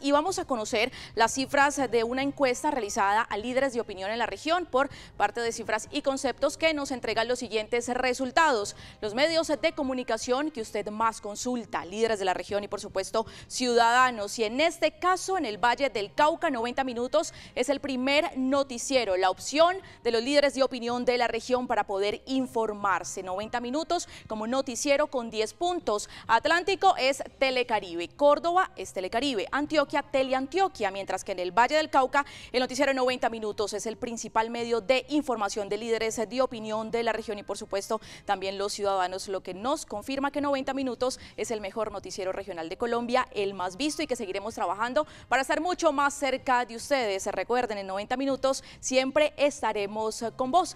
Y vamos a conocer las cifras de una encuesta realizada a líderes de opinión en la región por parte de cifras y conceptos que nos entregan los siguientes resultados. Los medios de comunicación que usted más consulta, líderes de la región y por supuesto ciudadanos. Y en este caso, en el Valle del Cauca, 90 minutos es el primer noticiero, la opción de los líderes de opinión de la región para poder informarse. 90 minutos como noticiero con 10 puntos. Atlántico es Telecaribe, Córdoba es Telecaribe, Antioquia Antioquia, Teleantioquia, mientras que en el Valle del Cauca el noticiero 90 Minutos es el principal medio de información de líderes de opinión de la región y por supuesto también los ciudadanos, lo que nos confirma que 90 Minutos es el mejor noticiero regional de Colombia, el más visto y que seguiremos trabajando para estar mucho más cerca de ustedes. Recuerden, en 90 Minutos siempre estaremos con vos.